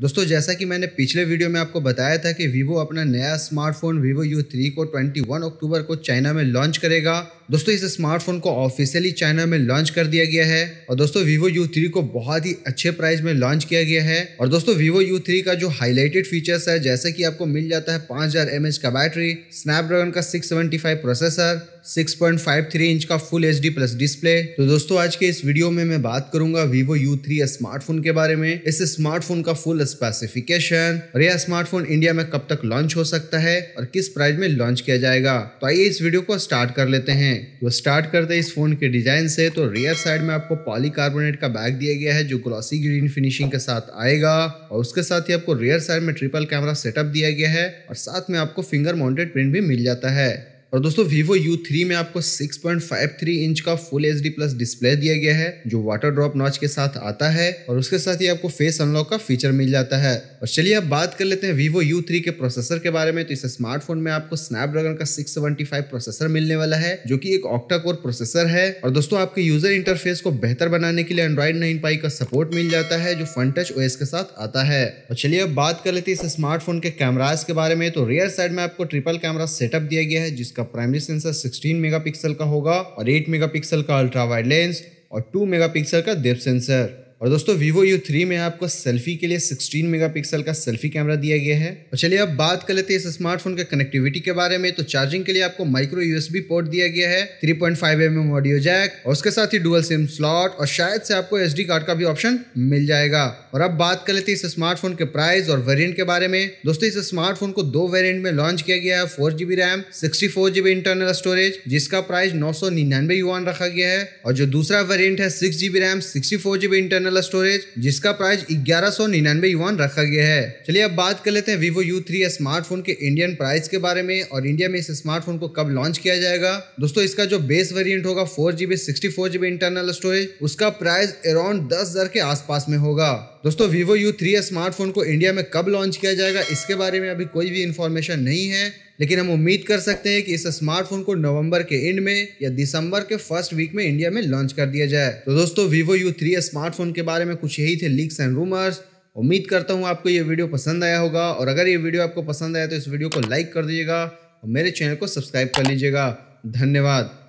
दोस्तों जैसा कि मैंने पिछले वीडियो में आपको बताया था कि वीवो अपना नया स्मार्टफोन वीवो यू थ्री को 21 अक्टूबर को चाइना में लॉन्च करेगा दोस्तों इस स्मार्टफोन को ऑफिशियली चाइना में लॉन्च कर दिया गया है और दोस्तों वीवो यू थ्री को बहुत ही अच्छे प्राइस में लॉन्च किया गया है और दोस्तों वीवो यू थ्री का जो हाईलाइटेड फीचर्स है जैसे कि आपको मिल जाता है पांच हजार का बैटरी स्नैपड्रैगन का सिक्स प्रोसेसर 6.53 इंच का full H D plus display तो दोस्तों आज के इस वीडियो में मैं बात करूंगा वीवो यू थ्री स्मार्टफोन के बारे में इस स्मार्टफोन का फुल स्पेसिफिकेशन और यह स्मार्टफोन इंडिया में कब तक लॉन्च हो सकता है और किस प्राइस में लॉन्च किया जाएगा तो आइए इस वीडियो को स्टार्ट कर लेते हैं वो स्टार्ट करते हैं इस फ़ोन के डिज़ाइन से तो रियर साइड में आपको पॉलीकार्बोनेट का बैग दिया गया है जो ग्लॉसी ग्रीन फिनिशिंग के साथ आएगा और उसके साथ ही आपको रियर साइड में ट्रिपल कैमरा सेटअप दिया गया है और साथ में आपको फिंगर माउंटेड प्रिंट भी मिल जाता है और दोस्तों Vivo U3 में आपको 6.53 इंच का full H D plus display दिया गया है जो वाटर ड्रॉप नॉच के साथ आता है और उसके साथ ही आपको फेस अनलॉक का फीचर मिल जाता है और चलिए अब बात कर लेते हैं Vivo U3 के प्रोसेसर के बारे में तो इस स्मार्टफोन में आपको स्नैपड्रैगन का सिक्स प्रोसेसर मिलने वाला है जो की एक ऑक्टा कोर प्रोसेसर है और दोस्तों आपके यूजर इंटरफेस को बेहतर बनाने के लिए एंड्रॉइड नाइन पाई का सपोर्ट मिल जाता है जो फन टच ओएस के साथ आता है और चलिए अब बात कर लेते हैं इस स्मार्टफोन के कैमराज के बारे में तो रियर साइड में आपको ट्रिपल कैमरा सेटअप दिया गया है जिसका प्राइमरी सेंसर 16 मेगापिक्सल का होगा और 8 मेगापिक्सल का अल्ट्रा वाइड लेंस और 2 मेगापिक्सल का डेप्थ सेंसर और दोस्तों वीवो यू थ्री में आपको सेल्फी के लिए 16 मेगापिक्सल का सेल्फी कैमरा दिया गया है और चलिए अब बात कर लेते हैं इस स्मार्टफोन के कनेक्टिविटी के बारे में तो चार्जिंग के लिए आपको माइक्रो यूएसबी पोर्ट दिया गया है three point five M audio jack और उसके साथ ही डुअल सिम स्लॉट और शायद से आपको एस कार्ड का भी ऑप्शन मिल जाएगा और अब बात कर लेते हैं इस स्मार्टफोन के प्राइस और वेरियंट के बारे में दोस्तों इस स्मार्टफोन को दो वेरियंट में लॉन्च किया गया है four GB RAM sixty four GB internal storage जिसका प्राइस नौ सौ निन्यानवे रखा गया है और जो दूसरा वेरियंट है six GB RAM sixty four GB internal internal storage जिसका प्राइस ग्यारह सौ निन्यानवे युवान रखा गया है चलिए अब बात कर लेते हैं वीवो यू थ्री स्मार्टफोन के इंडियन प्राइस के बारे में और इंडिया में इस स्मार्टफोन को कब लॉन्च किया जाएगा दोस्तों इसका जो बेस वेरियंट होगा four GB sixty four GB internal storage उसका प्राइस अराउंड दस हजार के आसपास में होगा दोस्तों Vivo यू थ्री स्मार्टफोन को इंडिया में कब लॉन्च किया जाएगा इसके बारे में अभी कोई भी इन्फॉर्मेशन नहीं है लेकिन हम उम्मीद कर सकते हैं कि इस स्मार्टफोन को नवंबर के एंड में या दिसंबर के फर्स्ट वीक में इंडिया में लॉन्च कर दिया जाए तो दोस्तों Vivo यू थ्री स्मार्टफोन के बारे में कुछ यही थे लीक्स एंड रूमर्स उम्मीद करता हूँ आपको ये वीडियो पसंद आया होगा और अगर ये वीडियो आपको पसंद आया तो इस वीडियो को लाइक कर दीजिएगा और मेरे चैनल को सब्सक्राइब कर लीजिएगा धन्यवाद